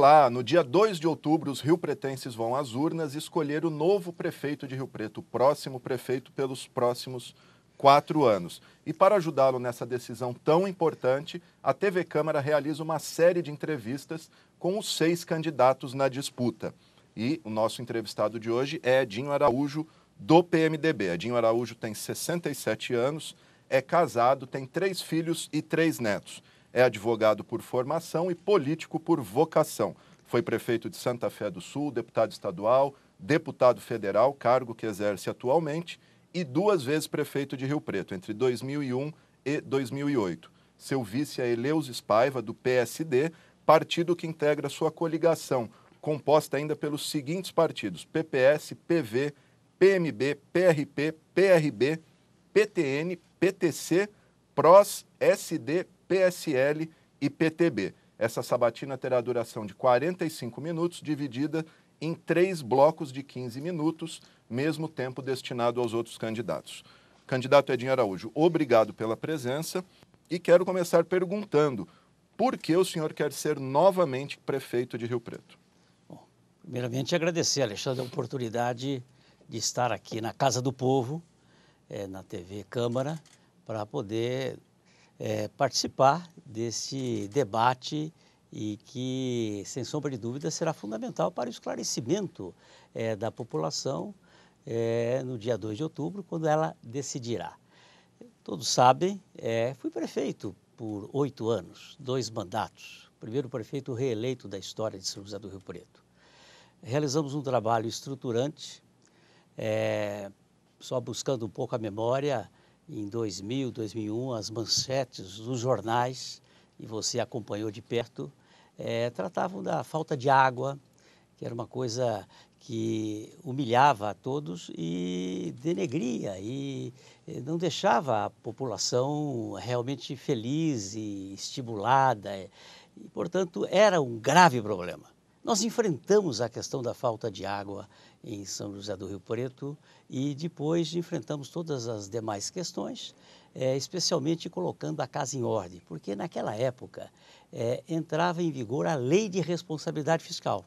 Olá! No dia 2 de outubro, os rio-pretenses vão às urnas escolher o novo prefeito de Rio Preto, o próximo prefeito pelos próximos quatro anos. E para ajudá-lo nessa decisão tão importante, a TV Câmara realiza uma série de entrevistas com os seis candidatos na disputa. E o nosso entrevistado de hoje é Edinho Araújo, do PMDB. Edinho Araújo tem 67 anos, é casado, tem três filhos e três netos é advogado por formação e político por vocação. Foi prefeito de Santa Fé do Sul, deputado estadual, deputado federal, cargo que exerce atualmente, e duas vezes prefeito de Rio Preto, entre 2001 e 2008. Seu vice é Eleus Espaiva, do PSD, partido que integra sua coligação, composta ainda pelos seguintes partidos: PPS, PV, PMB, PRP, PRB, PTN, PTC, PROS, SD, PSL e PTB. Essa sabatina terá duração de 45 minutos, dividida em três blocos de 15 minutos, mesmo tempo destinado aos outros candidatos. Candidato Edinho Araújo, obrigado pela presença e quero começar perguntando por que o senhor quer ser novamente prefeito de Rio Preto? Bom, primeiramente, agradecer, Alexandre, a oportunidade de estar aqui na Casa do Povo, é, na TV Câmara, para poder é, participar desse debate e que, sem sombra de dúvida, será fundamental para o esclarecimento é, da população é, no dia 2 de outubro, quando ela decidirá. Todos sabem, é, fui prefeito por oito anos, dois mandatos, primeiro prefeito reeleito da história de São José do Rio Preto. Realizamos um trabalho estruturante, é, só buscando um pouco a memória, em 2000, 2001, as manchetes dos jornais, e você acompanhou de perto, é, tratavam da falta de água, que era uma coisa que humilhava a todos e denegria e eh, não deixava a população realmente feliz e estimulada. Eh, e, portanto, era um grave problema. Nós enfrentamos a questão da falta de água em São José do Rio Preto e depois enfrentamos todas as demais questões, é, especialmente colocando a casa em ordem, porque naquela época é, entrava em vigor a Lei de Responsabilidade Fiscal.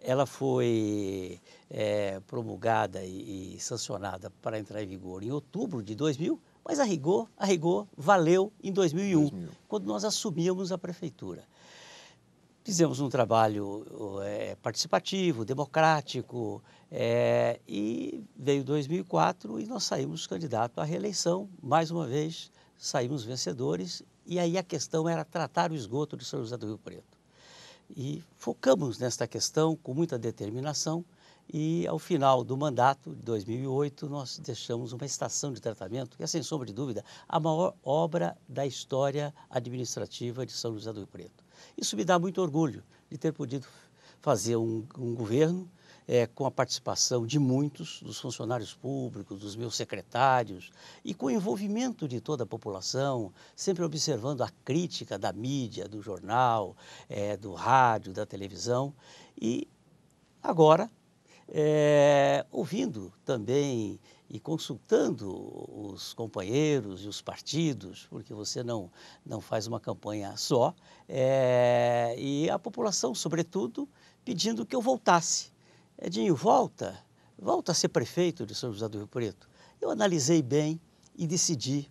Ela foi é, promulgada e, e sancionada para entrar em vigor em outubro de 2000, mas a rigor, a rigor valeu em 2001, 2000. quando nós assumimos a prefeitura fizemos um trabalho é, participativo, democrático, é, e veio 2004 e nós saímos candidato à reeleição, mais uma vez saímos vencedores, e aí a questão era tratar o esgoto de São José do Rio Preto. E focamos nesta questão com muita determinação, e ao final do mandato, de 2008, nós deixamos uma estação de tratamento, que é, sem sombra de dúvida, a maior obra da história administrativa de São José do Rio Preto isso me dá muito orgulho de ter podido fazer um, um governo é, com a participação de muitos, dos funcionários públicos, dos meus secretários, e com o envolvimento de toda a população, sempre observando a crítica da mídia, do jornal, é, do rádio, da televisão. E agora, é, ouvindo também e consultando os companheiros e os partidos, porque você não, não faz uma campanha só, é, e a população, sobretudo, pedindo que eu voltasse. Edinho, volta, volta a ser prefeito de São José do Rio Preto. Eu analisei bem e decidi.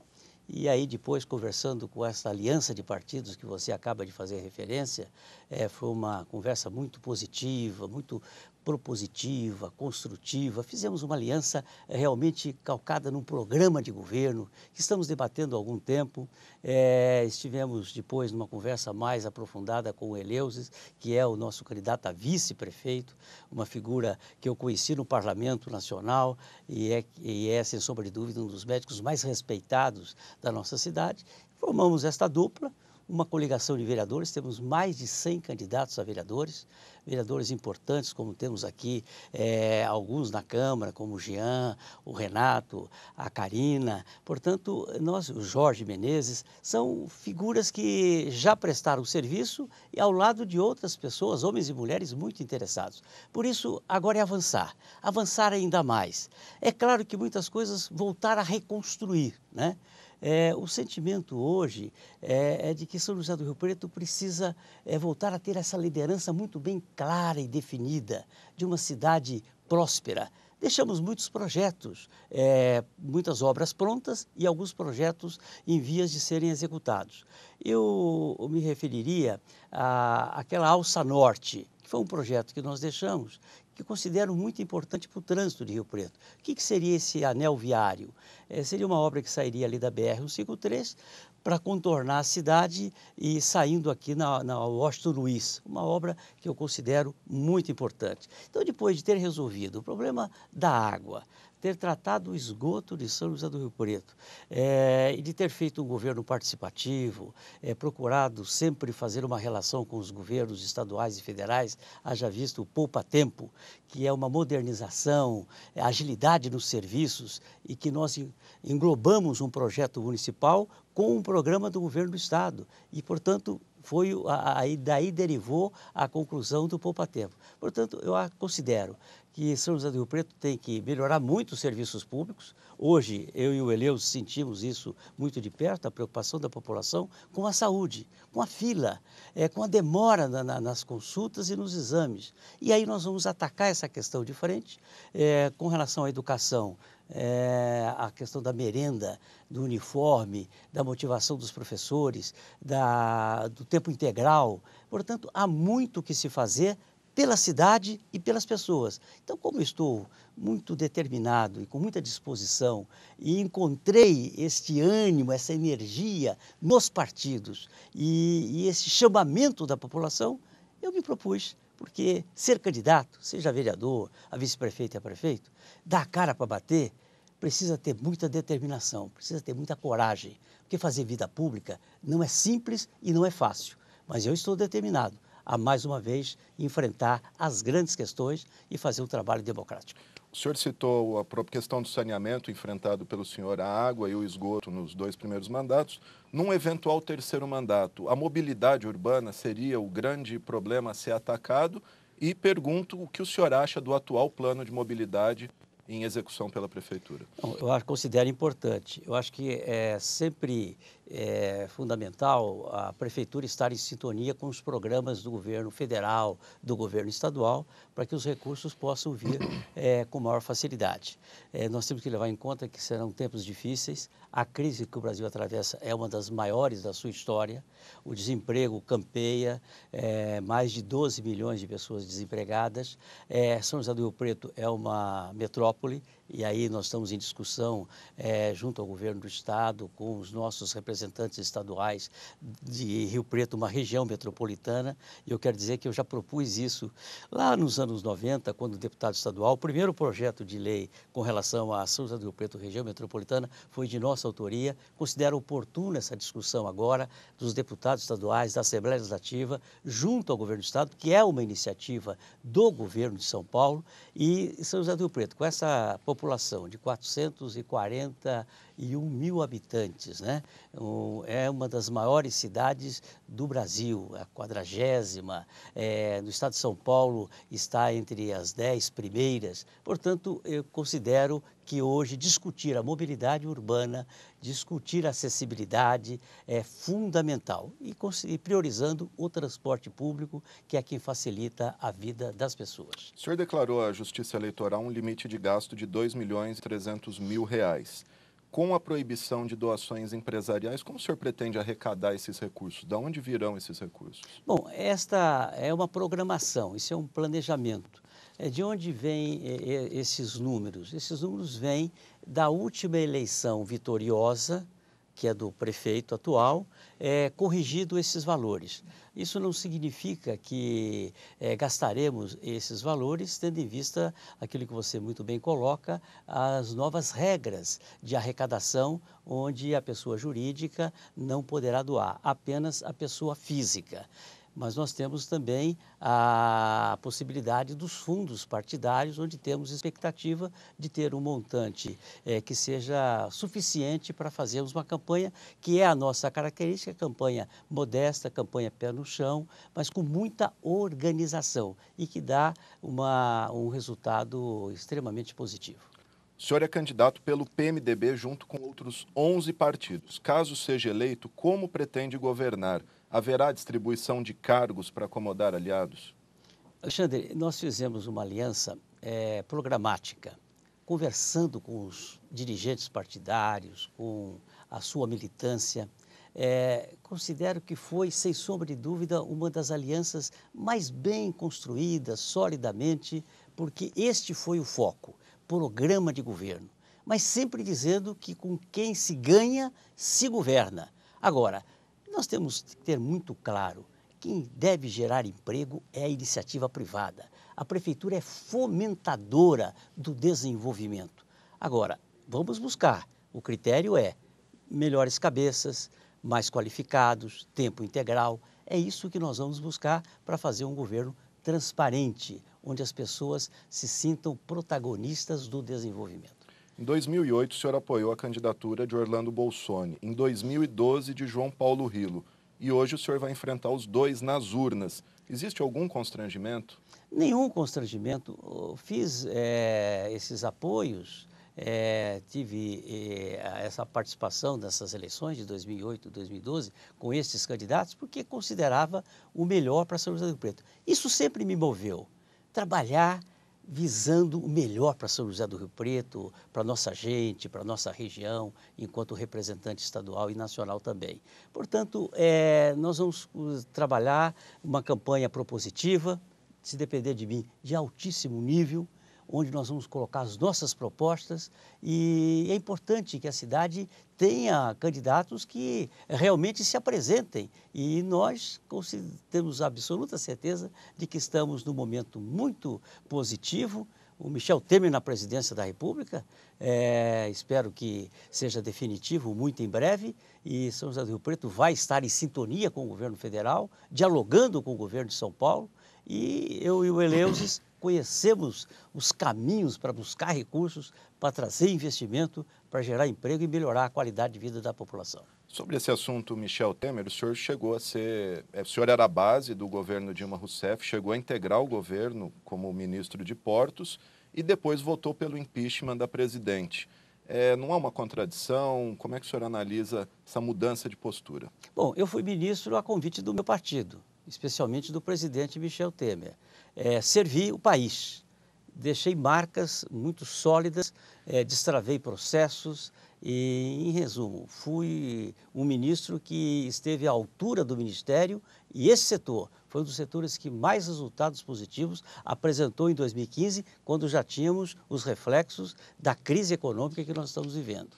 E aí, depois, conversando com essa aliança de partidos que você acaba de fazer referência, é, foi uma conversa muito positiva, muito, propositiva, construtiva. Fizemos uma aliança eh, realmente calcada num programa de governo que estamos debatendo há algum tempo. É, estivemos depois numa conversa mais aprofundada com o Eleusis, que é o nosso candidato a vice-prefeito, uma figura que eu conheci no Parlamento Nacional e é, e é, sem sombra de dúvida, um dos médicos mais respeitados da nossa cidade. Formamos esta dupla uma coligação de vereadores, temos mais de 100 candidatos a vereadores, vereadores importantes, como temos aqui é, alguns na Câmara, como o Jean, o Renato, a Karina. Portanto, nós, o Jorge Menezes, são figuras que já prestaram serviço e ao lado de outras pessoas, homens e mulheres muito interessados. Por isso, agora é avançar, avançar ainda mais. É claro que muitas coisas voltar a reconstruir, né? É, o sentimento hoje é, é, de que São José do Rio Preto precisa é, voltar a ter essa liderança muito bem clara e definida de uma cidade próspera. Deixamos muitos projetos, é, muitas obras prontas e alguns projetos em vias de serem executados. Eu, eu me referiria àquela alça norte, que foi um projeto que nós deixamos, que considero muito importante para o trânsito de Rio Preto. O que, que seria esse anel viário? É, seria uma obra que sairia ali da BR-153 para contornar a cidade e saindo aqui na, na Washington Luiz, uma obra que eu considero muito importante. Então, depois de ter resolvido o problema da água, ter tratado o esgoto de São José do Rio Preto é, e de ter feito um governo participativo, é, procurado sempre fazer uma relação com os governos estaduais e federais, haja visto o Poupa Tempo, que é uma modernização, é, agilidade nos serviços e que nós englobamos um projeto municipal com um programa do governo do Estado. E, portanto, foi aí daí derivou a conclusão do poupa tempo. Portanto, eu considero que São José do Rio Preto tem que melhorar muito os serviços públicos. Hoje, eu e o Eleus sentimos isso muito de perto, a preocupação da população com a saúde, com a fila, é, com a demora na, na, nas consultas e nos exames. E aí nós vamos atacar essa questão de frente é, com relação à educação é, a questão da merenda, do uniforme, da motivação dos professores, da, do tempo integral. Portanto, há muito que se fazer pela cidade e pelas pessoas. Então, como estou muito determinado e com muita disposição e encontrei este ânimo, essa energia nos partidos e, e esse chamamento da população, eu me propus porque ser candidato, seja vereador, a vice-prefeito e a prefeito, dar a cara para bater, precisa ter muita determinação, precisa ter muita coragem. Porque fazer vida pública não é simples e não é fácil. Mas eu estou determinado a mais uma vez enfrentar as grandes questões e fazer um trabalho democrático. O senhor citou a questão do saneamento enfrentado pelo senhor, a água e o esgoto nos dois primeiros mandatos. Num eventual terceiro mandato, a mobilidade urbana seria o grande problema a ser atacado? E pergunto o que o senhor acha do atual plano de mobilidade em execução pela prefeitura? Eu considero importante. Eu acho que é sempre é fundamental a prefeitura estar em sintonia com os programas do governo federal, do governo estadual, para que os recursos possam vir é, com maior facilidade. É, nós temos que levar em conta que serão tempos difíceis, a crise que o Brasil atravessa é uma das maiores da sua história, o desemprego campeia, é, mais de 12 milhões de pessoas desempregadas. É, São José do Rio Preto é uma metrópole e aí nós estamos em discussão é, junto ao governo do estado, com os nossos representantes representantes estaduais de Rio Preto, uma região metropolitana, e eu quero dizer que eu já propus isso lá nos anos 90, quando deputado estadual. O primeiro projeto de lei com relação à Souza do Rio Preto, região metropolitana, foi de nossa autoria. Considero oportuna essa discussão agora dos deputados estaduais, da Assembleia Legislativa, junto ao governo do Estado, que é uma iniciativa do governo de São Paulo e São José do Rio Preto, com essa população de 440 101 mil habitantes. Né? É uma das maiores cidades do Brasil, a quadragésima. É, no estado de São Paulo está entre as dez primeiras. Portanto, eu considero que hoje discutir a mobilidade urbana, discutir a acessibilidade é fundamental e, priorizando o transporte público, que é quem facilita a vida das pessoas. O senhor declarou à Justiça Eleitoral um limite de gasto de R$ milhões e mil reais com a proibição de doações empresariais, como o senhor pretende arrecadar esses recursos? De onde virão esses recursos? Bom, esta é uma programação, isso é um planejamento. É, de onde vêm é, é, esses números? Esses números vêm da última eleição vitoriosa que é do prefeito atual, é, corrigido esses valores. Isso não significa que é, gastaremos esses valores, tendo em vista aquilo que você muito bem coloca, as novas regras de arrecadação, onde a pessoa jurídica não poderá doar, apenas a pessoa física mas nós temos também a possibilidade dos fundos partidários, onde temos expectativa de ter um montante é, que seja suficiente para fazermos uma campanha que é a nossa característica, campanha modesta, campanha pé no chão, mas com muita organização e que dá uma, um resultado extremamente positivo. O senhor é candidato pelo PMDB junto com outros 11 partidos. Caso seja eleito, como pretende governar? Haverá distribuição de cargos para acomodar aliados? Alexandre, nós fizemos uma aliança é, programática, conversando com os dirigentes partidários, com a sua militância. É, considero que foi, sem sombra de dúvida, uma das alianças mais bem construídas, solidamente, porque este foi o foco programa de governo. Mas sempre dizendo que com quem se ganha, se governa. Agora, nós temos que ter muito claro: quem deve gerar emprego é a iniciativa privada. A prefeitura é fomentadora do desenvolvimento. Agora, vamos buscar. O critério é melhores cabeças, mais qualificados, tempo integral. É isso que nós vamos buscar para fazer um governo transparente, onde as pessoas se sintam protagonistas do desenvolvimento. Em 2008, o senhor apoiou a candidatura de Orlando Bolsoni. Em 2012, de João Paulo Rilo. E hoje o senhor vai enfrentar os dois nas urnas. Existe algum constrangimento? Nenhum constrangimento. fiz é, esses apoios, é, tive é, essa participação nessas eleições de 2008 e 2012 com esses candidatos porque considerava o melhor para São José do Preto. Isso sempre me moveu. Trabalhar visando o melhor para São José do Rio Preto, para nossa gente, para nossa região, enquanto representante estadual e nacional também. Portanto, é, nós vamos trabalhar uma campanha propositiva, se depender de mim, de altíssimo nível onde nós vamos colocar as nossas propostas e é importante que a cidade tenha candidatos que realmente se apresentem e nós temos absoluta certeza de que estamos num momento muito positivo. O Michel Temer na presidência da República, é, espero que seja definitivo muito em breve e São José do Rio Preto vai estar em sintonia com o governo federal, dialogando com o governo de São Paulo e eu e o Eleusis conhecemos os caminhos para buscar recursos, para trazer investimento, para gerar emprego e melhorar a qualidade de vida da população. Sobre esse assunto, Michel Temer, o senhor chegou a ser. É, o senhor era a base do governo Dilma Rousseff, chegou a integrar o governo como ministro de Portos e depois votou pelo impeachment da presidente. É, não há uma contradição? Como é que o senhor analisa essa mudança de postura? Bom, eu fui ministro a convite do meu partido especialmente do presidente Michel Temer. É, servi o país, deixei marcas muito sólidas, é, destravei processos e, em resumo, fui um ministro que esteve à altura do ministério e esse setor foi um dos setores que mais resultados positivos apresentou em 2015, quando já tínhamos os reflexos da crise econômica que nós estamos vivendo.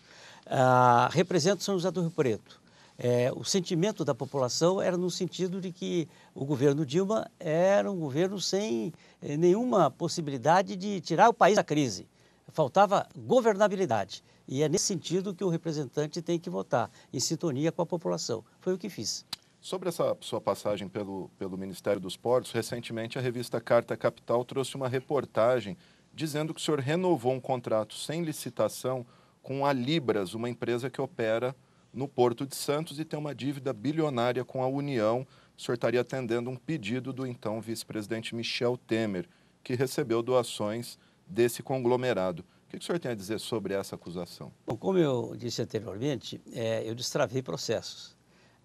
Ah, represento São José do Rio Preto é, o sentimento da população era no sentido de que o governo Dilma era um governo sem eh, nenhuma possibilidade de tirar o país da crise. Faltava governabilidade. E é nesse sentido que o representante tem que votar, em sintonia com a população. Foi o que fiz. Sobre essa sua passagem pelo, pelo Ministério dos Portos, recentemente a revista Carta Capital trouxe uma reportagem dizendo que o senhor renovou um contrato sem licitação com a Libras, uma empresa que opera no Porto de Santos e tem uma dívida bilionária com a União. O senhor estaria atendendo um pedido do então vice-presidente Michel Temer, que recebeu doações desse conglomerado. O que o senhor tem a dizer sobre essa acusação? Bom, como eu disse anteriormente, é, eu destravei processos.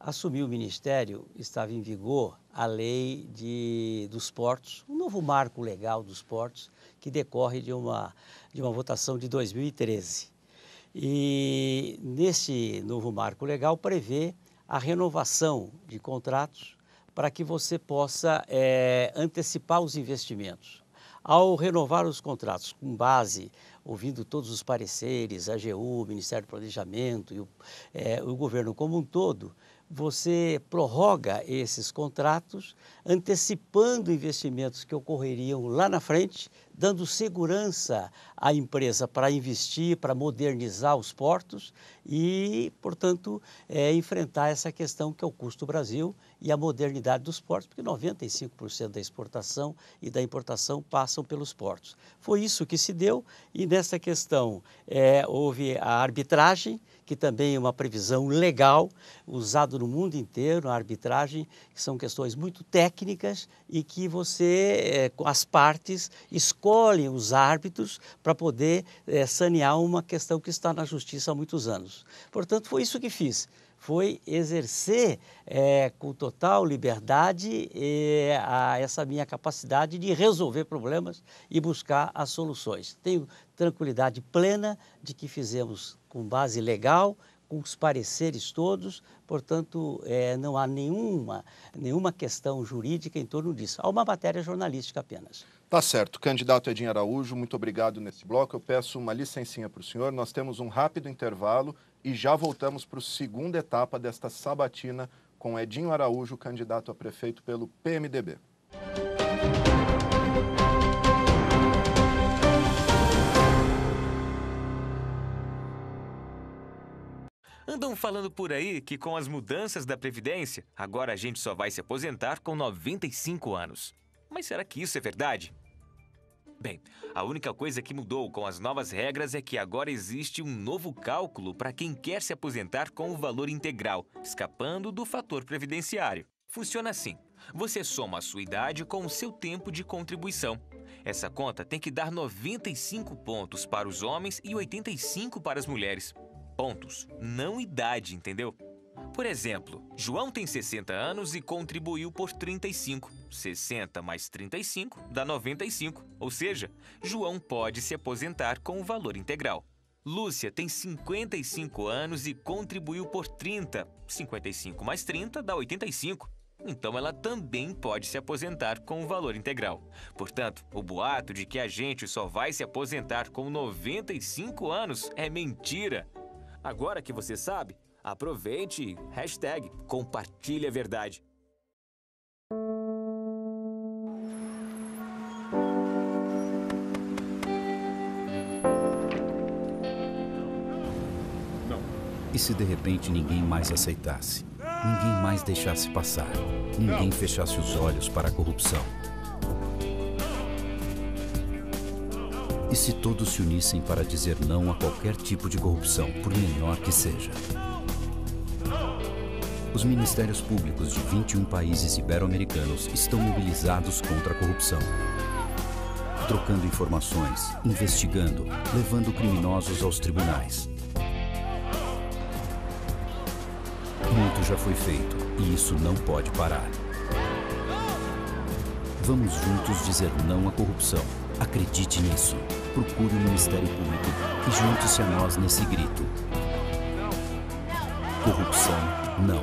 Assumi o ministério, estava em vigor a lei de, dos portos, um novo marco legal dos portos, que decorre de uma, de uma votação de 2013. E nesse novo marco legal prevê a renovação de contratos para que você possa é, antecipar os investimentos. Ao renovar os contratos com base, ouvindo todos os pareceres, AGU, Ministério do Planejamento e o, é, o governo como um todo, você prorroga esses contratos, antecipando investimentos que ocorreriam lá na frente, dando segurança à empresa para investir, para modernizar os portos e, portanto, é, enfrentar essa questão que é o custo Brasil e a modernidade dos portos, porque 95% da exportação e da importação passam pelos portos. Foi isso que se deu e nessa questão é, houve a arbitragem que também é uma previsão legal, usado no mundo inteiro, a arbitragem, que são questões muito técnicas e que você, eh, as partes, escolhem os árbitros para poder eh, sanear uma questão que está na justiça há muitos anos. Portanto, foi isso que fiz foi exercer é, com total liberdade a, essa minha capacidade de resolver problemas e buscar as soluções. Tenho tranquilidade plena de que fizemos com base legal, com os pareceres todos, portanto, é, não há nenhuma, nenhuma questão jurídica em torno disso. Há uma matéria jornalística apenas. Tá certo. Candidato Edinho Araújo, muito obrigado nesse bloco. Eu peço uma licencinha para o senhor. Nós temos um rápido intervalo e já voltamos para a segunda etapa desta sabatina com Edinho Araújo, candidato a prefeito pelo PMDB. Andam falando por aí que com as mudanças da Previdência, agora a gente só vai se aposentar com 95 anos. Mas será que isso é verdade? Bem, a única coisa que mudou com as novas regras é que agora existe um novo cálculo para quem quer se aposentar com o valor integral, escapando do fator previdenciário. Funciona assim: você soma a sua idade com o seu tempo de contribuição. Essa conta tem que dar 95 pontos para os homens e 85 para as mulheres. Pontos, não idade, entendeu? Por exemplo, João tem 60 anos e contribuiu por 35. 60 mais 35 dá 95, ou seja, João pode se aposentar com o valor integral. Lúcia tem 55 anos e contribuiu por 30. 55 mais 30 dá 85. Então ela também pode se aposentar com o valor integral. Portanto, o boato de que a gente só vai se aposentar com 95 anos é mentira. Agora que você sabe, Aproveite e hashtag compartilhe a verdade. E se de repente ninguém mais aceitasse? Ninguém mais deixasse passar? Ninguém fechasse os olhos para a corrupção? E se todos se unissem para dizer não a qualquer tipo de corrupção, por menor que seja? Os ministérios públicos de 21 países ibero-americanos estão mobilizados contra a corrupção. Trocando informações, investigando, levando criminosos aos tribunais. Muito já foi feito e isso não pode parar. Vamos juntos dizer não à corrupção. Acredite nisso. Procure o Ministério Público e junte-se a nós nesse grito. Corrupção não.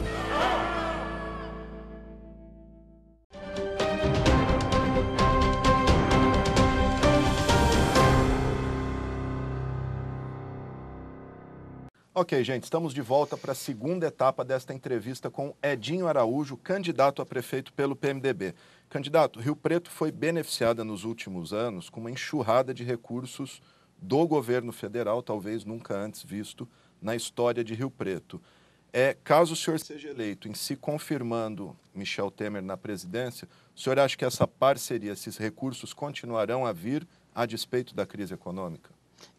Ok, gente, estamos de volta para a segunda etapa desta entrevista com Edinho Araújo, candidato a prefeito pelo PMDB. Candidato, Rio Preto foi beneficiada nos últimos anos com uma enxurrada de recursos do governo federal, talvez nunca antes visto na história de Rio Preto é, caso o senhor seja eleito, em se confirmando Michel Temer na presidência, o senhor acha que essa parceria, esses recursos continuarão a vir a despeito da crise econômica?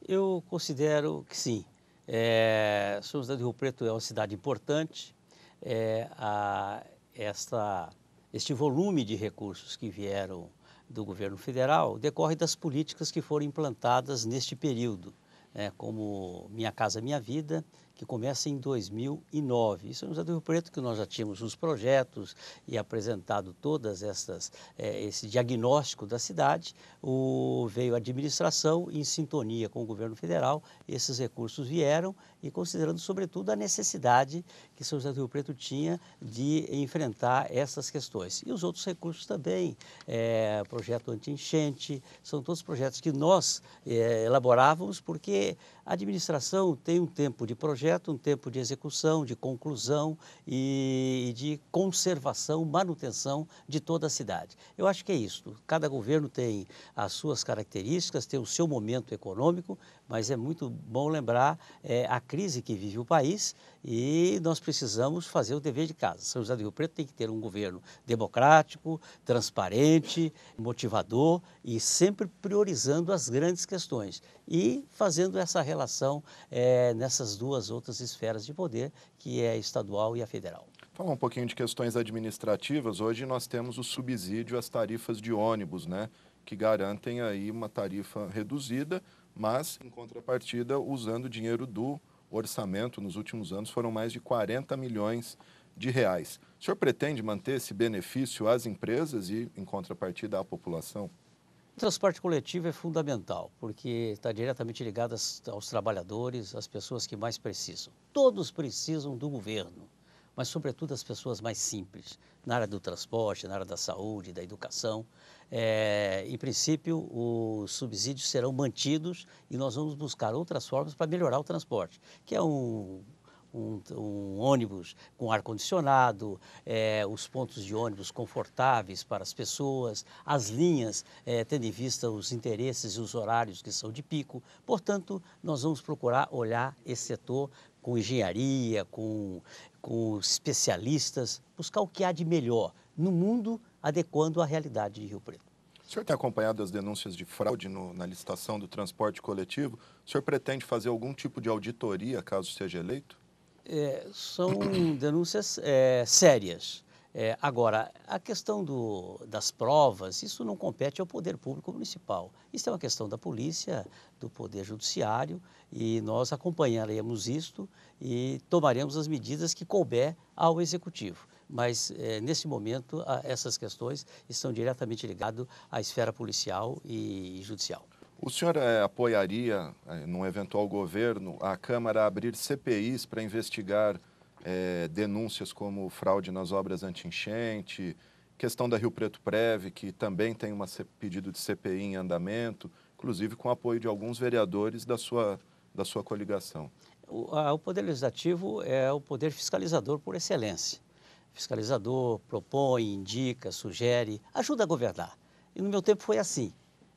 Eu considero que sim. É, São José do Rio Preto é uma cidade importante. É, a, esta, este volume de recursos que vieram do governo federal decorre das políticas que foram implantadas neste período, é, como Minha Casa Minha Vida que começa em 2009. Isso é no do Rio Preto que nós já tínhamos os projetos e apresentado todas essas eh, esse diagnóstico da cidade. O, veio a administração em sintonia com o governo federal, esses recursos vieram e considerando sobretudo a necessidade que São José do Rio Preto tinha de enfrentar essas questões e os outros recursos também, eh, projeto anti-enchente, são todos projetos que nós eh, elaborávamos porque a administração tem um tempo de projeto, um tempo de execução, de conclusão e de conservação, manutenção de toda a cidade. Eu acho que é isso. Cada governo tem as suas características, tem o seu momento econômico mas é muito bom lembrar é, a crise que vive o país e nós precisamos fazer o dever de casa. São José do Rio Preto tem que ter um governo democrático, transparente, motivador e sempre priorizando as grandes questões e fazendo essa relação é, nessas duas outras esferas de poder, que é a estadual e a federal. Falar um pouquinho de questões administrativas. Hoje nós temos o subsídio às tarifas de ônibus, né? Que garantem aí uma tarifa reduzida mas, em contrapartida, usando dinheiro do orçamento, nos últimos anos foram mais de 40 milhões de reais. O senhor pretende manter esse benefício às empresas e, em contrapartida, à população? O transporte coletivo é fundamental, porque está diretamente ligado aos trabalhadores, às pessoas que mais precisam. Todos precisam do governo, mas, sobretudo, as pessoas mais simples, na área do transporte, na área da saúde, da educação. É, em princípio, os subsídios serão mantidos e nós vamos buscar outras formas para melhorar o transporte, que é um um, um, ônibus com ar-condicionado, é, os pontos de ônibus confortáveis para as pessoas, as linhas, é, tendo em vista os interesses e os horários que são de pico. Portanto, nós vamos procurar olhar esse setor com engenharia, com, com especialistas, buscar o que há de melhor no mundo adequando à realidade de Rio Preto. O senhor tem acompanhado as denúncias de fraude no, na licitação do transporte coletivo. O senhor pretende fazer algum tipo de auditoria caso seja eleito? É, são denúncias é, sérias. É, agora, a questão do, das provas, isso não compete ao Poder Público Municipal. Isso é uma questão da polícia, do Poder Judiciário, e nós acompanharemos isto e tomaremos as medidas que couber ao Executivo mas é, nesse momento a, essas questões estão diretamente ligadas à esfera policial e judicial. O senhor é, apoiaria, é, num eventual governo, a Câmara abrir CPIs para investigar é, denúncias como fraude nas obras anti-enchente, questão da Rio Preto Preve, que também tem um pedido de CPI em andamento, inclusive com apoio de alguns vereadores da sua, da sua coligação? O, a, o Poder Legislativo é o poder fiscalizador por excelência fiscalizador, propõe, indica, sugere, ajuda a governar. E no meu tempo foi assim.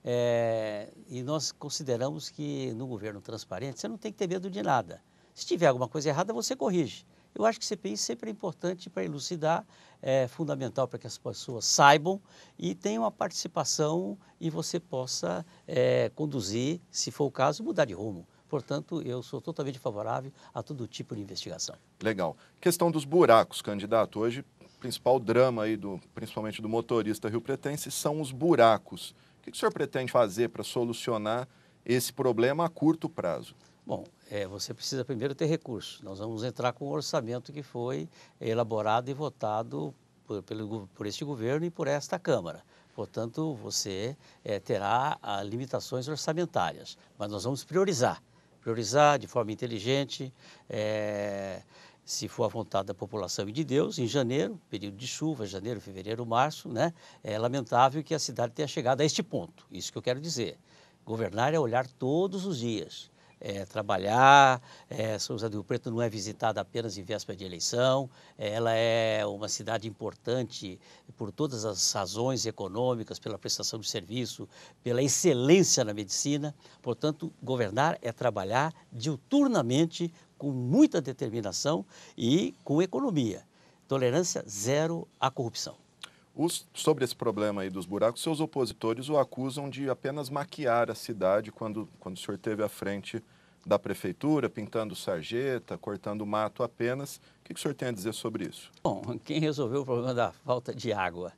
É, e nós consideramos que no governo transparente você não tem que ter medo de nada. Se tiver alguma coisa errada, você corrige. Eu acho que CPI é sempre é importante para elucidar, é fundamental para que as pessoas saibam e tenham a participação e você possa é, conduzir, se for o caso, mudar de rumo. Portanto, eu sou totalmente favorável a todo tipo de investigação. Legal. Questão dos buracos, candidato. Hoje, o principal drama aí, do, principalmente do motorista rio-pretense, são os buracos. O que o senhor pretende fazer para solucionar esse problema a curto prazo? Bom, é, você precisa primeiro ter recursos. Nós vamos entrar com o orçamento que foi elaborado e votado por, pelo, por este governo e por esta Câmara. Portanto, você é, terá a, ah, limitações orçamentárias, mas nós vamos priorizar priorizar de forma inteligente, é, se for a vontade da população e de Deus, em janeiro, período de chuva, janeiro, fevereiro, março, né? É lamentável que a cidade tenha chegado a este ponto. Isso que eu quero dizer. Governar é olhar todos os dias é, trabalhar. É, José do Rio Preto não é visitada apenas em véspera de eleição, é, ela é uma cidade importante por todas as razões econômicas, pela prestação de serviço, pela excelência na medicina. Portanto, governar é trabalhar diuturnamente, com muita determinação e com economia. Tolerância zero à corrupção. Os, sobre esse problema aí dos buracos, seus opositores o acusam de apenas maquiar a cidade quando, quando o senhor teve à frente da prefeitura, pintando sarjeta, cortando mato apenas. O que, que o senhor tem a dizer sobre isso? Bom, quem resolveu o problema da falta de água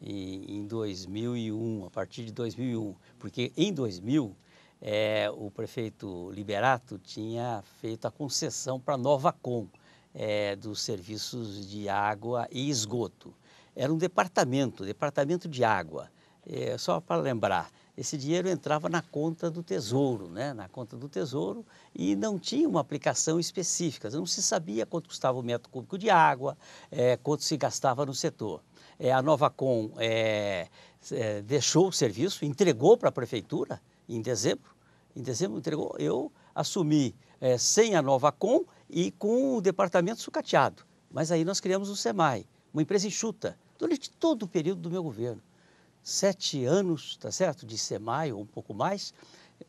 e, em 2001, a partir de 2001, porque em 2000 é, o prefeito Liberato tinha feito a concessão para a com é, dos serviços de água e esgoto era um departamento, departamento de água. É, só para lembrar, esse dinheiro entrava na conta do tesouro, né? na conta do tesouro, e não tinha uma aplicação específica. Não se sabia quanto custava o metro cúbico de água, é, quanto se gastava no setor. É, a Nova é, é, deixou o serviço, entregou para a prefeitura em dezembro. Em dezembro entregou. Eu assumi é, sem a Nova Com e com o departamento sucateado. Mas aí nós criamos o SEMAI, uma empresa enxuta, durante todo o período do meu governo. Sete anos, tá certo? De SEMAI ou um pouco mais,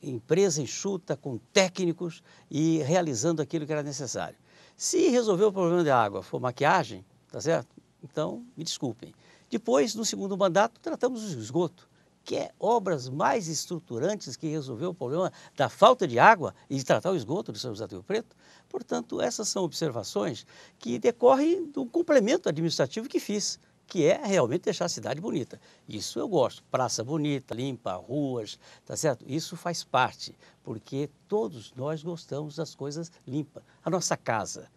empresa enxuta, com técnicos e realizando aquilo que era necessário. Se resolver o problema da água for maquiagem, tá certo? Então, me desculpem. Depois, no segundo mandato, tratamos o esgoto, que é obras mais estruturantes que resolveu o problema da falta de água e de tratar o esgoto do São José do Rio Preto. Portanto, essas são observações que decorrem do complemento administrativo que fiz, que é realmente deixar a cidade bonita. Isso eu gosto. Praça bonita, limpa, ruas, tá certo? Isso faz parte, porque todos nós gostamos das coisas limpas. A nossa casa.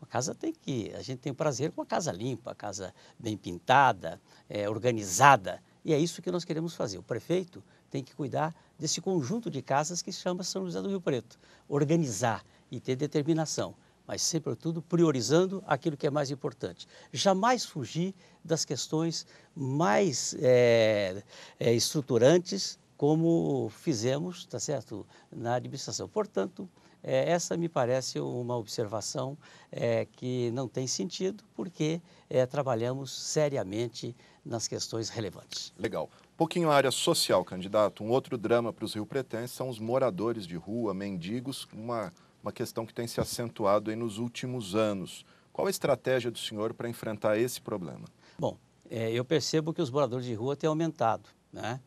Uma casa tem que. A gente tem prazer com a casa limpa, a casa bem pintada, é, organizada. E é isso que nós queremos fazer. O prefeito tem que cuidar desse conjunto de casas que chama São José do Rio Preto. Organizar e ter determinação mas sempre, tudo priorizando aquilo que é mais importante. Jamais fugir das questões mais é, é, estruturantes, como fizemos, tá certo, na administração. Portanto, é, essa me parece uma observação que não tem sentido, porque trabalhamos seriamente nas questões relevantes. Legal. Um pouquinho a área social, candidato. Um outro drama para os rio-pretenses são os moradores de rua, mendigos, uma uma questão que tem se acentuado aí nos últimos anos. Qual a estratégia do senhor para enfrentar esse problema? Bom, é, eu percebo que os moradores de rua têm aumentado. Né?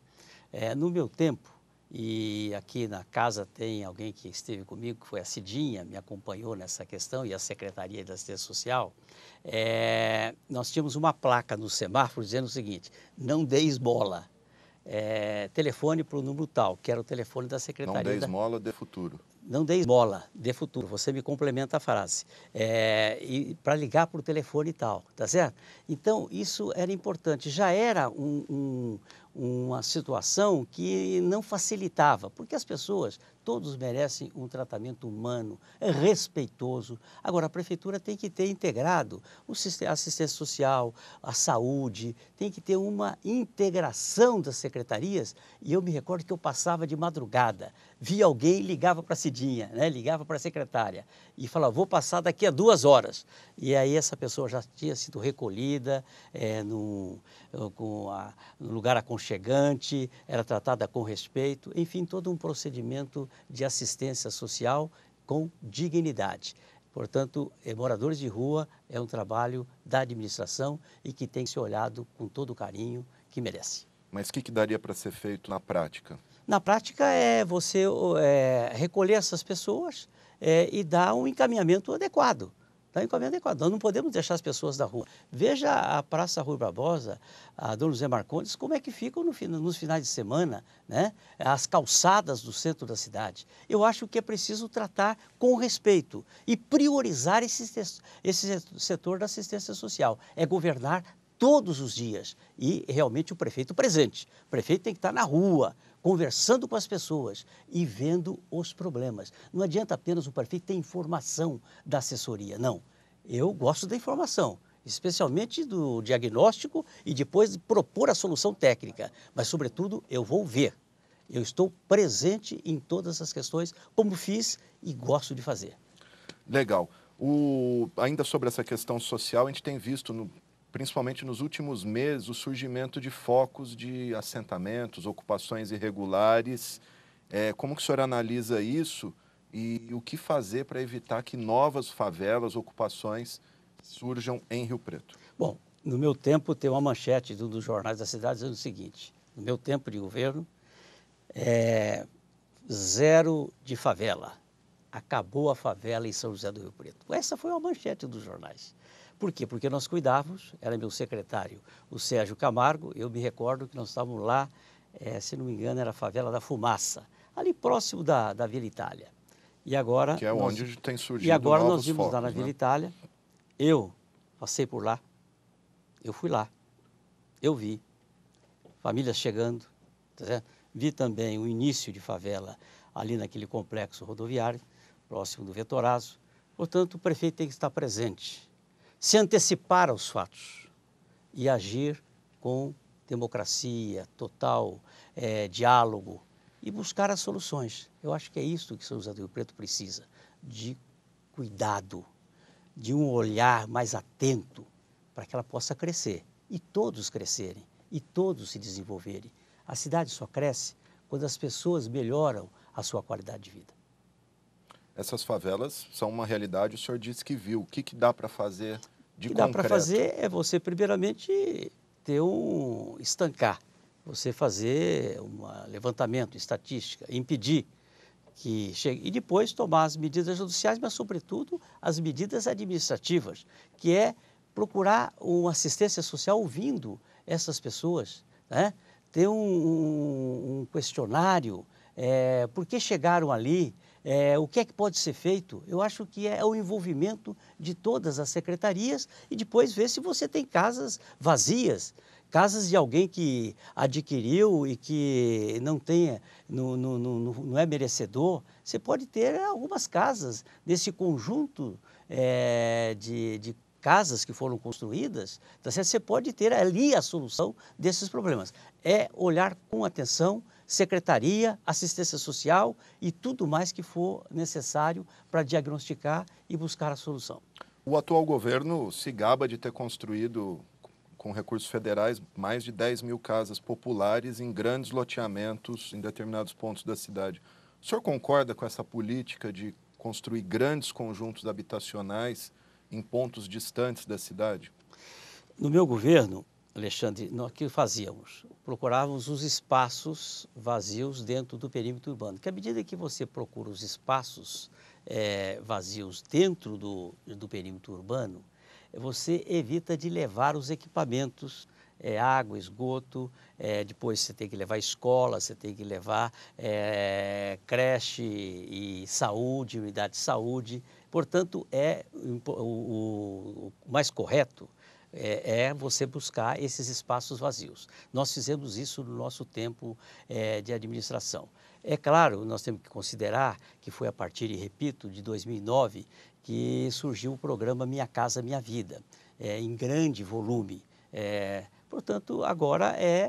É, no meu tempo, e aqui na casa tem alguém que esteve comigo, que foi a Cidinha, me acompanhou nessa questão, e a Secretaria da Assistência Social. É, nós tínhamos uma placa no semáforo dizendo o seguinte: não dê esmola. É, telefone para o número tal, que era o telefone da Secretaria. Não dê esmola, dê futuro não dê esmola, dê futuro. Você me complementa a frase. É, para ligar o telefone e tal, tá certo? Então, isso era importante. Já era um, um, uma situação que não facilitava, porque as pessoas, todos merecem um tratamento humano, respeitoso. Agora, a prefeitura tem que ter integrado a assistência social, a saúde, tem que ter uma integração das secretarias. E eu me recordo que eu passava de madrugada, via alguém, ligava para a Cidinha, né? ligava para a secretária e falava, vou passar daqui a duas horas. E aí essa pessoa já tinha sido recolhida é, eh, no, eh, com a, no lugar aconchegado aconchegante, era tratada com respeito, enfim, todo um procedimento de assistência social com dignidade. Portanto, é, moradores de rua é um trabalho da administração e que tem que ser olhado com todo o carinho que merece. Mas o que, que, daria para ser feito na prática? Na prática é você é, recolher essas pessoas é, e dar um encaminhamento adequado da encomenda adequada. Nós não podemos deixar as pessoas da rua. Veja a Praça Rui Barbosa, a Dona José Marcondes, como é que ficam no, nos finais de semana, né? as calçadas do centro da cidade. Eu acho que é preciso tratar com respeito e priorizar esse, esse setor da assistência social. É governar todos os dias e realmente o prefeito presente. O prefeito tem que estar na rua, conversando com as pessoas e vendo os problemas. Não adianta apenas o prefeito ter informação da assessoria, não. Eu gosto da informação, especialmente do diagnóstico e depois propor a solução técnica, mas, sobretudo, eu vou ver. Eu estou presente em todas as questões, como fiz e gosto de fazer. Legal. O, ainda sobre essa questão social, a gente tem visto no principalmente nos últimos meses, o surgimento de focos de assentamentos, ocupações irregulares. É, como que o senhor analisa isso e, e o que fazer para evitar que novas favelas, ocupações surjam em Rio Preto? Bom, no meu tempo tem uma manchete de um dos jornais da cidade dizendo o seguinte: no meu tempo de governo, é, zero de favela. Acabou a favela em São José do Rio Preto. Essa foi uma manchete dos jornais. Por quê? Porque nós cuidávamos, era meu secretário, o Sérgio Camargo, eu me recordo que nós estávamos lá, é, se não me engano, era a favela da Fumaça, ali próximo da, da Vila Itália. E agora... Que é nós, onde tem surgido E agora nós vimos focos, lá na Vila né? Itália, eu passei por lá, eu fui lá, eu vi famílias chegando, tá vi também o início de favela ali naquele complexo rodoviário, próximo do Vetorazo. Portanto, o prefeito tem que estar presente se antecipar aos fatos e agir com democracia total, é, diálogo e buscar as soluções. Eu acho que é isso que São José do Rio Preto precisa, de cuidado, de um olhar mais atento para que ela possa crescer e todos crescerem e todos se desenvolverem. A cidade só cresce quando as pessoas melhoram a sua qualidade de vida essas favelas são uma realidade, o senhor disse que viu. O que, que dá para fazer de o que dá para fazer é você, primeiramente, ter um estancar, você fazer um levantamento, estatística, impedir que chegue. E depois tomar as medidas judiciais, mas, sobretudo, as medidas administrativas, que é procurar uma assistência social ouvindo essas pessoas, né? ter um, um, um questionário, é, por que chegaram ali, é, o que é que pode ser feito, eu acho que é o envolvimento de todas as secretarias e depois ver se você tem casas vazias casas de alguém que adquiriu e que não tenha, não, não, não, não é merecedor, você pode ter algumas casas desse conjunto é, de, de casas que foram construídas, tá certo? você pode ter ali a solução desses problemas. É olhar com atenção secretaria, assistência social e tudo mais que for necessário para diagnosticar e buscar a solução. O atual governo se gaba de ter construído, com recursos federais, mais de 10 mil casas populares em grandes loteamentos em determinados pontos da cidade. O senhor concorda com essa política de construir grandes conjuntos habitacionais em pontos distantes da cidade? No meu governo, Alexandre, nós que fazíamos? Procurávamos os espaços vazios dentro do perímetro urbano, que à medida que você procura os espaços é, vazios dentro do, do perímetro urbano, você evita de levar os equipamentos, é, água, esgoto, é, depois você tem que levar escola, você tem que levar creche e saúde, unidade de saúde. Portanto, é o, o mais correto é, é, você buscar esses espaços vazios. Nós fizemos isso no nosso tempo é, de administração. É claro, nós temos que considerar que foi a partir, e repito, de 2009 que surgiu o programa Minha Casa Minha Vida, é, em grande volume. É, Portanto, agora é,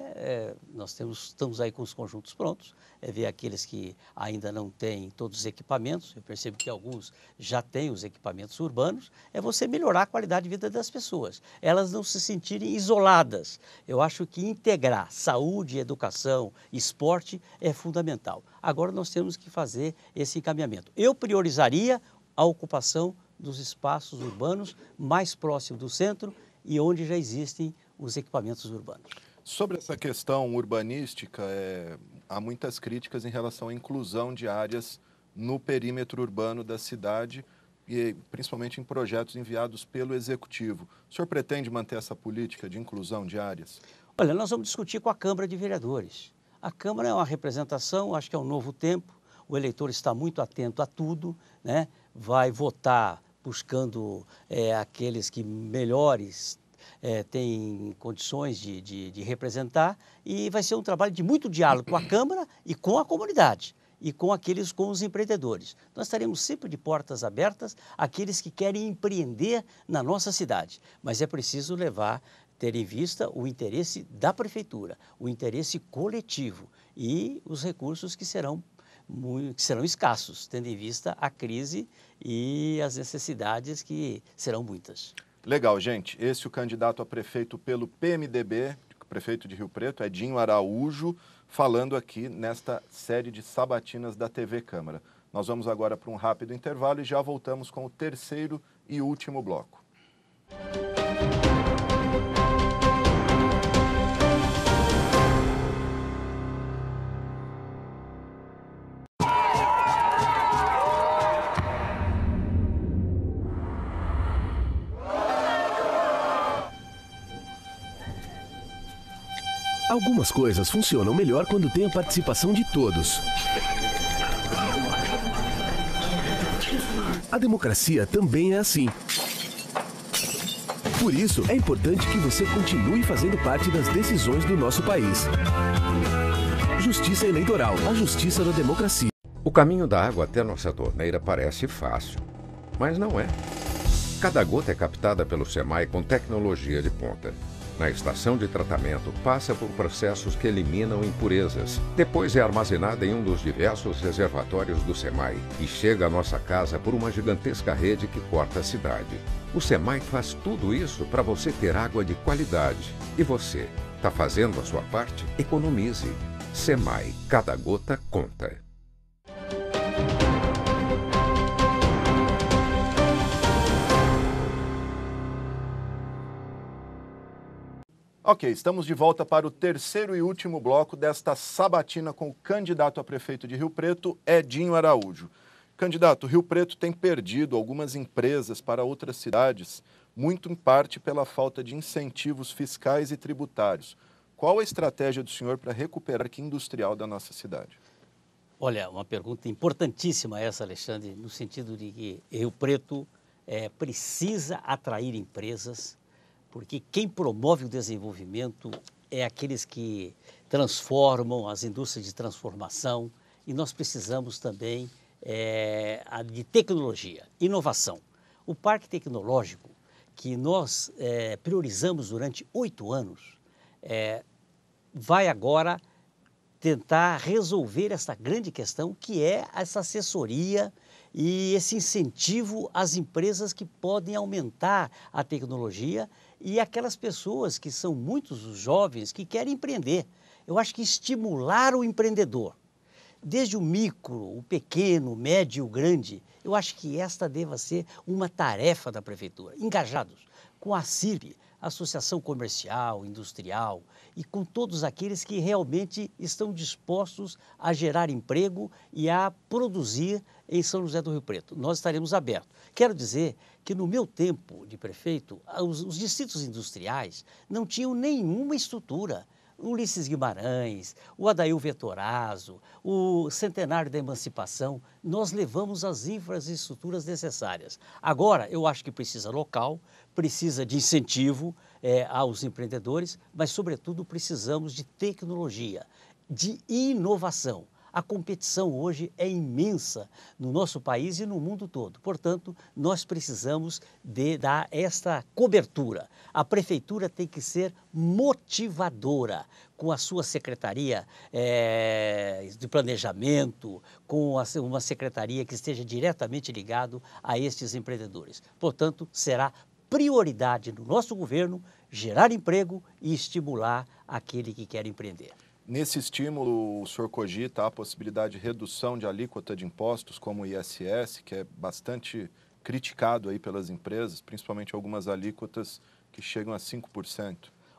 é nós temos, estamos aí com os conjuntos prontos, é ver aqueles que ainda não têm todos os equipamentos, eu percebo que alguns já têm os equipamentos urbanos, é você melhorar a qualidade de vida das pessoas, elas não se sentirem isoladas. Eu acho que integrar saúde, educação, esporte é fundamental. Agora nós temos que fazer esse encaminhamento. Eu priorizaria a ocupação dos espaços urbanos mais próximos do centro e onde já existem os equipamentos urbanos. Sobre essa questão urbanística, é, há muitas críticas em relação à inclusão de áreas no perímetro urbano da cidade, e principalmente em projetos enviados pelo Executivo. O senhor pretende manter essa política de inclusão de áreas? Olha, nós vamos discutir com a Câmara de Vereadores. A Câmara é uma representação, acho que é um novo tempo, o eleitor está muito atento a tudo, né? vai votar buscando é, aqueles que melhores é, tem condições de, de, de representar, e vai ser um trabalho de muito diálogo com a Câmara e com a comunidade e com aqueles com os empreendedores. Nós estaremos sempre de portas abertas àqueles que querem empreender na nossa cidade, mas é preciso levar ter em vista o interesse da prefeitura, o interesse coletivo e os recursos que serão que serão escassos, tendo em vista a crise e as necessidades que serão muitas. Legal, gente. Esse é o candidato a prefeito pelo PMDB, prefeito de Rio Preto, Edinho Araújo, falando aqui nesta série de sabatinas da TV Câmara. Nós vamos agora para um rápido intervalo e já voltamos com o terceiro e último bloco. Algumas coisas funcionam melhor quando tem a participação de todos. A democracia também é assim. Por isso, é importante que você continue fazendo parte das decisões do nosso país. Justiça Eleitoral a justiça da democracia. O caminho da água até nossa torneira parece fácil, mas não é. Cada gota é captada pelo SEMAI com tecnologia de ponta. Na estação de tratamento, passa por processos que eliminam impurezas. Depois é armazenada em um dos diversos reservatórios do SEMAI e chega à nossa casa por uma gigantesca rede que corta a cidade. O SEMAI faz tudo isso para você ter água de qualidade. E você, está fazendo a sua parte? Economize. SEMAI, cada gota conta. Ok, estamos de volta para o terceiro e último bloco desta sabatina com o candidato a prefeito de Rio Preto, Edinho Araújo. Candidato, Rio Preto tem perdido algumas empresas para outras cidades, muito em parte pela falta de incentivos fiscais e tributários. Qual a estratégia do senhor para recuperar que industrial da nossa cidade? Olha, uma pergunta importantíssima essa, Alexandre, no sentido de que Rio Preto é, precisa atrair empresas porque quem promove o desenvolvimento é aqueles que transformam as indústrias de transformação e nós precisamos também é, de tecnologia, inovação. O parque tecnológico que nós é, priorizamos durante oito anos é, vai agora tentar resolver essa grande questão que é essa assessoria e esse incentivo às empresas que podem aumentar a tecnologia e aquelas pessoas que são muitos os jovens que querem empreender. Eu acho que estimular o empreendedor, desde o micro, o pequeno, o médio, o grande, eu acho que esta deva ser uma tarefa da prefeitura. Engajados com a CIRP, Associação Comercial, Industrial e com todos aqueles que realmente estão dispostos a gerar emprego e a produzir em São José do Rio Preto. Nós estaremos abertos. Quero dizer que no meu tempo de prefeito, os, os distritos industriais não tinham nenhuma estrutura. Ulisses Guimarães, o Adail Vetorazo, o Centenário da Emancipação, nós levamos as infraestruturas necessárias. Agora, eu acho que precisa local, precisa de incentivo é, aos empreendedores, mas, sobretudo, precisamos de tecnologia, de inovação. A competição hoje é imensa no nosso país e no mundo todo. Portanto, nós precisamos de dar esta cobertura. A prefeitura tem que ser motivadora com a sua secretaria é, de planejamento, com a, uma secretaria que esteja diretamente ligado a estes empreendedores. Portanto, será prioridade no nosso governo gerar emprego e estimular aquele que quer empreender. Nesse estímulo, o senhor cogita a possibilidade de redução de alíquota de impostos, como o ISS, que é bastante criticado aí pelas empresas, principalmente algumas alíquotas que chegam a 5%?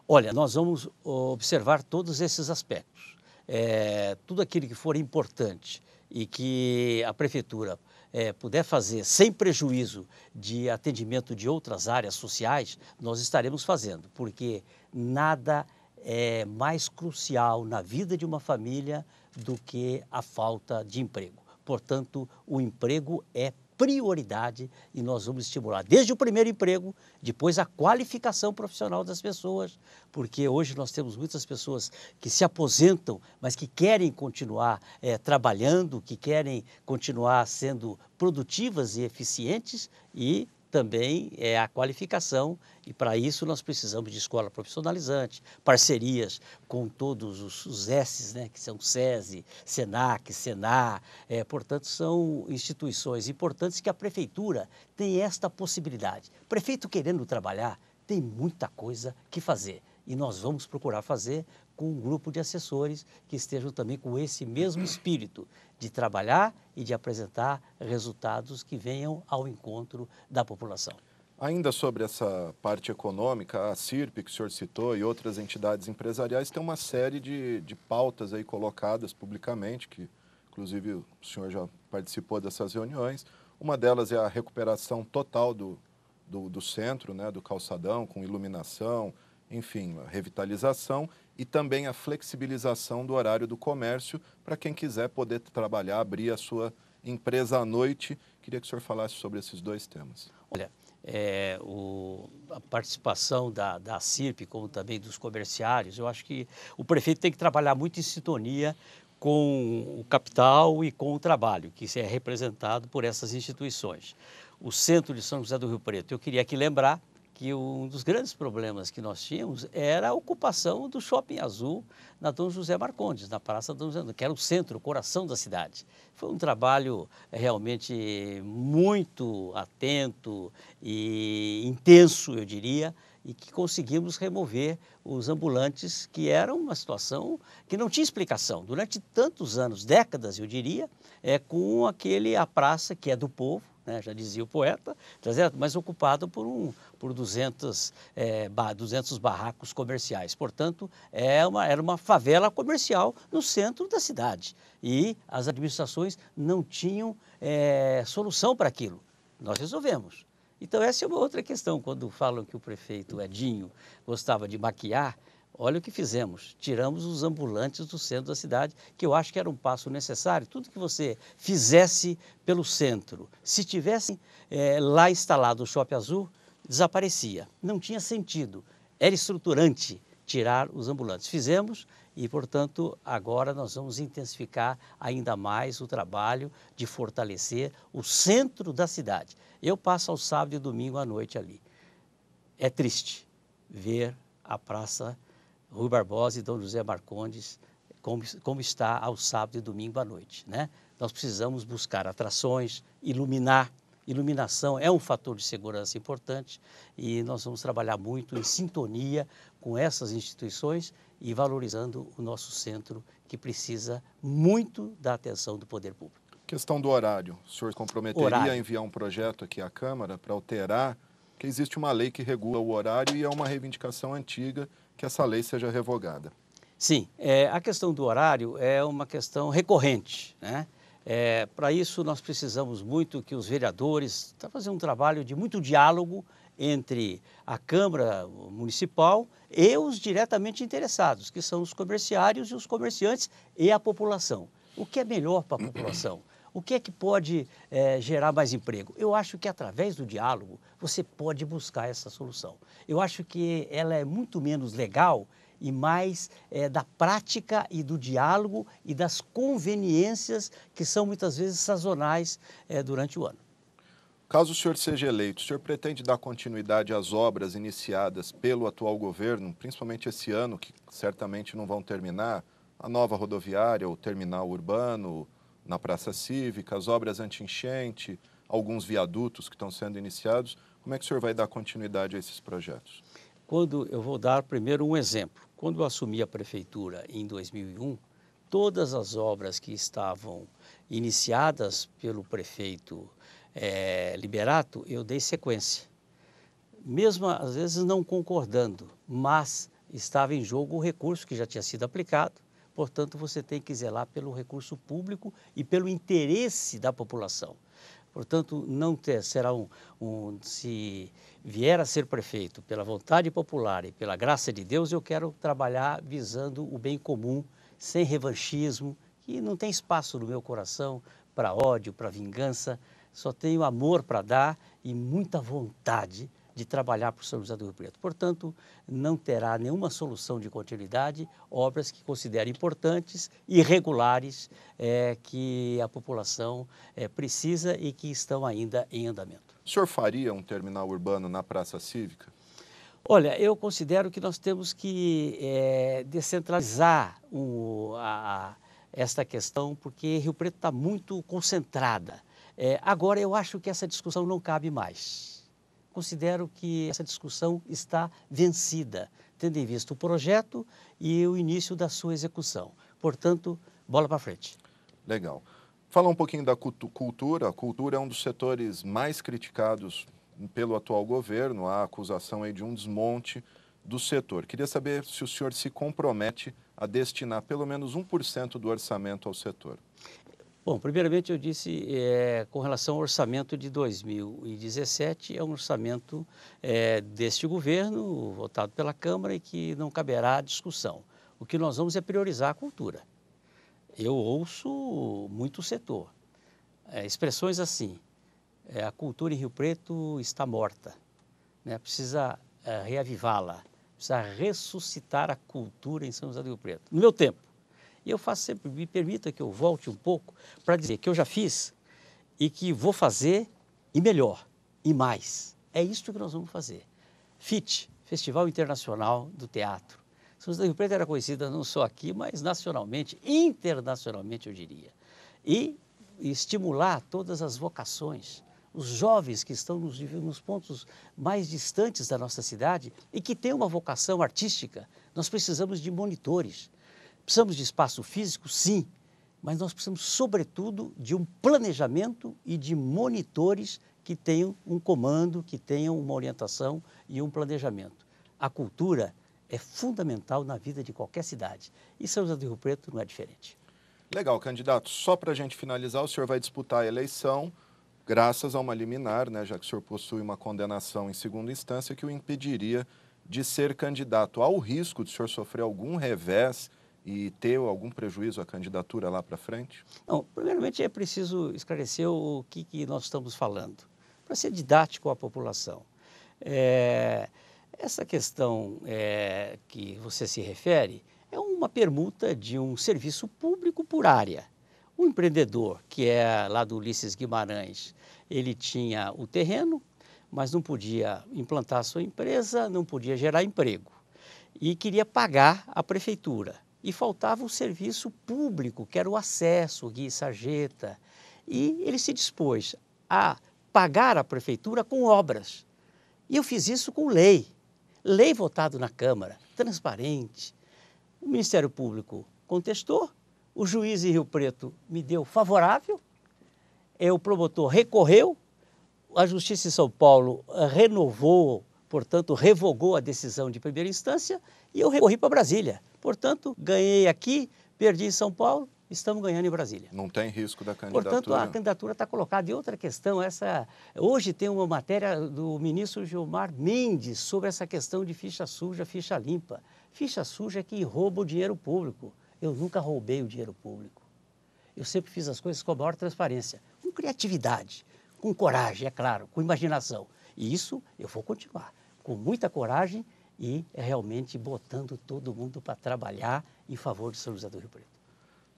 Olha, nós vamos observar todos esses aspectos. É, tudo aquilo que for importante e que a prefeitura é, puder fazer sem prejuízo de atendimento de outras áreas sociais, nós estaremos fazendo, porque nada é é mais crucial na vida de uma família do que a falta de emprego. Portanto, o emprego é prioridade e nós vamos estimular desde o primeiro emprego, depois a qualificação profissional das pessoas, porque hoje nós temos muitas pessoas que se aposentam, mas que querem continuar é, trabalhando, que querem continuar sendo produtivas e eficientes e também é a qualificação e para isso nós precisamos de escola profissionalizante, parcerias com todos os, os S's, né, que são SESI, SENAC, SENA, é, portanto são instituições importantes que a prefeitura tem esta possibilidade. Prefeito querendo trabalhar tem muita coisa que fazer e nós vamos procurar fazer com um grupo de assessores que estejam também com esse mesmo espírito de trabalhar e de apresentar resultados que venham ao encontro da população. Ainda sobre essa parte econômica, a CIRP, que o senhor citou, e outras entidades empresariais, tem uma série de, de pautas aí colocadas publicamente, que inclusive o senhor já participou dessas reuniões. Uma delas é a recuperação total do, do, do centro, né, do calçadão, com iluminação, enfim, a revitalização e também a flexibilização do horário do comércio para quem quiser poder trabalhar, abrir a sua empresa à noite. Queria que o senhor falasse sobre esses dois temas. Olha, é, o, a participação da, da CIRP, como também dos comerciários, eu acho que o prefeito tem que trabalhar muito em sintonia com o capital e com o trabalho, que é representado por essas instituições. O Centro de São José do Rio Preto, eu queria aqui lembrar que um dos grandes problemas que nós tínhamos era a ocupação do Shopping Azul na Dom José Marcondes, na Praça Dom José, que era o centro, o coração da cidade. Foi um trabalho eh, realmente muito atento e intenso, eu diria, e que conseguimos remover os ambulantes, que era uma situação que não tinha explicação. Durante tantos anos, décadas, eu diria, é com aquele a praça que é do povo, né? já dizia o poeta, tá mas ocupado por, um, por 200, é, 200 barracos comerciais. Portanto, é uma, era uma favela comercial no centro da cidade. E as administrações não tinham é, solução para aquilo. Nós resolvemos. Então, essa é uma outra questão. Quando falam que o prefeito Edinho gostava de maquiar, Olha o que fizemos. Tiramos os ambulantes do centro da cidade, que eu acho que era um passo necessário. Tudo que você fizesse pelo centro, se tivesse é, lá instalado o Shopping Azul, desaparecia. Não tinha sentido. Era estruturante tirar os ambulantes. Fizemos e, portanto, agora nós vamos intensificar ainda mais o trabalho de fortalecer o centro da cidade. Eu passo ao sábado e domingo à noite ali. É triste ver a praça Rui Barbosa e Dom José Marcondes, como, como está ao sábado e domingo à noite. Né? Nós precisamos buscar atrações, iluminar. Iluminação é um fator de segurança importante e nós vamos trabalhar muito em sintonia com essas instituições e valorizando o nosso centro, que precisa muito da atenção do poder público. Questão do horário. O senhor comprometeria horário. a enviar um projeto aqui à Câmara para alterar, que existe uma lei que regula o horário e é uma reivindicação antiga que essa lei seja revogada. Sim, é, a questão do horário é uma questão recorrente. Né? É, Para isso, nós precisamos muito que os vereadores tá, fazendo um trabalho de muito diálogo entre a Câmara Municipal e os diretamente interessados, que são os comerciários e os comerciantes e a população. O que é melhor para a população? O que é que pode é, gerar mais emprego? Eu acho que através do diálogo você pode buscar essa solução. Eu acho que ela é muito menos legal e mais é, da prática e do diálogo e das conveniências que são muitas vezes sazonais é, durante o ano. Caso o senhor seja eleito, o senhor pretende dar continuidade às obras iniciadas pelo atual governo, principalmente esse ano, que certamente não vão terminar? A nova rodoviária, o terminal urbano, na Praça Cívica, as obras anti-enchente, alguns viadutos que estão sendo iniciados. Como é que o senhor vai dar continuidade a esses projetos? Quando eu vou dar primeiro um exemplo. Quando eu assumi a prefeitura em 2001, todas as obras que estavam iniciadas pelo prefeito é, Liberato, eu dei sequência. Mesmo às vezes não concordando, mas estava em jogo o recurso que já tinha sido aplicado Portanto, você tem que zelar pelo recurso público e pelo interesse da população. Portanto, não ter, será um, um, se vier a ser prefeito pela vontade popular e pela graça de Deus, eu quero trabalhar visando o bem comum, sem revanchismo, que não tem espaço no meu coração para ódio, para vingança. Só tenho amor para dar e muita vontade de trabalhar o São José do Rio Preto. Portanto, não terá nenhuma solução de continuidade obras que considere importantes e regulares é, que a população é, precisa e que estão ainda em andamento. O senhor faria um terminal urbano na Praça Cívica? Olha, eu considero que nós temos que é, descentralizar o, a, a, esta questão, porque Rio Preto está muito concentrada. É, agora, eu acho que essa discussão não cabe mais considero que essa discussão está vencida, tendo em vista o projeto e o início da sua execução. Portanto, bola para frente. Legal. Fala um pouquinho da cultura. A cultura é um dos setores mais criticados pelo atual governo. Há acusação é de um desmonte do setor. Queria saber se o senhor se compromete a destinar pelo menos 1% do orçamento ao setor. Bom, primeiramente eu disse é, com relação ao orçamento de 2017, é um orçamento é, deste governo, votado pela Câmara e que não caberá discussão. O que nós vamos é priorizar a cultura. Eu ouço muito setor. É, expressões assim, é, a cultura em Rio Preto está morta, né? precisa eh, reavivá-la, precisa ressuscitar a cultura em São José do Rio Preto. No meu tempo, e eu faço sempre, me permita que eu volte um pouco para dizer que eu já fiz e que vou fazer e melhor, e mais. É isso que nós vamos fazer. FIT, Festival Internacional do Teatro. São José do Rio Preto era conhecida não só aqui, mas nacionalmente, internacionalmente, eu diria. E, e estimular todas as vocações, os jovens que estão nos, nos pontos mais distantes da nossa cidade e que têm uma vocação artística. Nós precisamos de monitores Precisamos de espaço físico? Sim, mas nós precisamos, sobretudo, de um planejamento e de monitores que tenham um comando, que tenham uma orientação e um planejamento. A cultura é fundamental na vida de qualquer cidade. E São José do Rio Preto não é diferente. Legal, candidato. Só para a gente finalizar, o senhor vai disputar a eleição graças a uma liminar, né, já que o senhor possui uma condenação em segunda instância que o impediria de ser candidato. Há o risco de o senhor sofrer algum revés e ter algum prejuízo à candidatura lá para frente? Não, primeiramente é preciso esclarecer o que, que nós estamos falando, para ser didático à população. É, essa questão é, que você se refere é uma permuta de um serviço público por área. O empreendedor, que é lá do Ulisses Guimarães, ele tinha o terreno, mas não podia implantar sua empresa, não podia gerar emprego e queria pagar a prefeitura. E faltava o serviço público, que era o acesso, guia e sarjeta. E ele se dispôs a pagar a prefeitura com obras. E eu fiz isso com lei. Lei votada na Câmara, transparente. O Ministério Público contestou, o juiz em Rio Preto me deu favorável, eu, é o promotor recorreu, a Justiça em São Paulo eh, renovou portanto, revogou a decisão de primeira instância e eu recorri para Brasília. Portanto, ganhei aqui, perdi em São Paulo, estamos ganhando em Brasília. Não tem risco da candidatura. Portanto, a candidatura está colocada. E outra questão, essa hoje tem uma matéria do ministro Gilmar Mendes sobre essa questão de ficha suja, ficha limpa. Ficha suja é quem rouba o dinheiro público. Eu nunca roubei o dinheiro público. Eu sempre fiz as coisas com a maior transparência, com criatividade, com coragem, é claro, com imaginação. E isso eu vou continuar com muita coragem e realmente botando todo mundo para trabalhar em favor de São José do Rio Preto.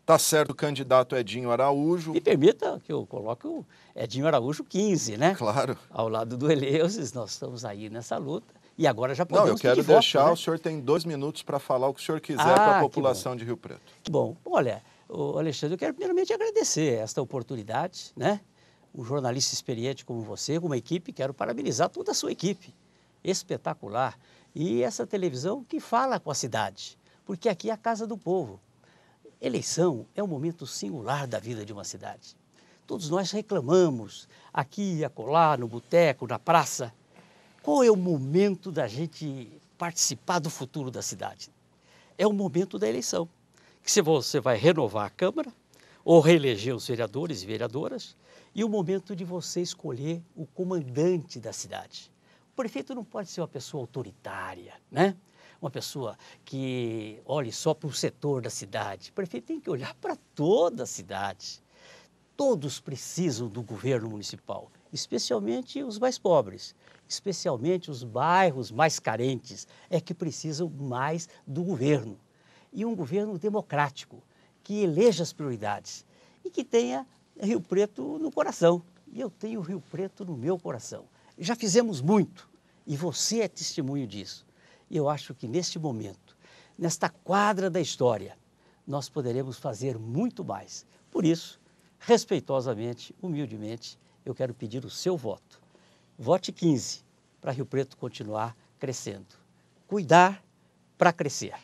Tá certo, o candidato Edinho Araújo. E permita que eu coloque o Edinho Araújo 15, né? Claro. Ao lado do Eleusis, nós estamos aí nessa luta. E agora já podemos. Não, eu quero deixar, né? o senhor tem dois minutos para falar o que o senhor quiser ah, para a população de Rio Preto. Que bom. Olha, Alexandre, eu quero primeiramente agradecer esta oportunidade, né? Um jornalista experiente como você, com uma equipe, quero parabenizar toda a sua equipe espetacular. E essa televisão que fala com a cidade, porque aqui é a casa do povo. Eleição é um momento singular da vida de uma cidade. Todos nós reclamamos, aqui, e acolá, no boteco, na praça. Qual é o momento da gente participar do futuro da cidade? É o momento da eleição, que se você vai renovar a Câmara ou reeleger os vereadores e vereadoras, e o momento de você escolher o comandante da cidade. O prefeito não pode ser uma pessoa autoritária, né? uma pessoa que olhe só para o setor da cidade. O prefeito tem que olhar para toda a cidade. Todos precisam do governo municipal, especialmente os mais pobres, especialmente os bairros mais carentes, é que precisam mais do governo. E um governo democrático, que eleja as prioridades e que tenha Rio Preto no coração. E eu tenho Rio Preto no meu coração. Já fizemos muito e você é testemunho disso. E eu acho que neste momento, nesta quadra da história, nós poderemos fazer muito mais. Por isso, respeitosamente, humildemente, eu quero pedir o seu voto. Vote 15 para Rio Preto continuar crescendo. Cuidar para crescer.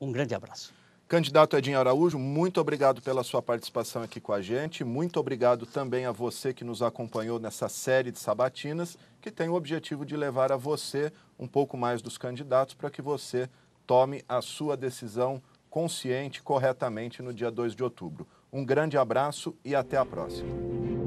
Um grande abraço. Candidato Edinho Araújo, muito obrigado pela sua participação aqui com a gente. Muito obrigado também a você que nos acompanhou nessa série de sabatinas, que tem o objetivo de levar a você um pouco mais dos candidatos para que você tome a sua decisão consciente, corretamente no dia 2 de outubro. Um grande abraço e até a próxima.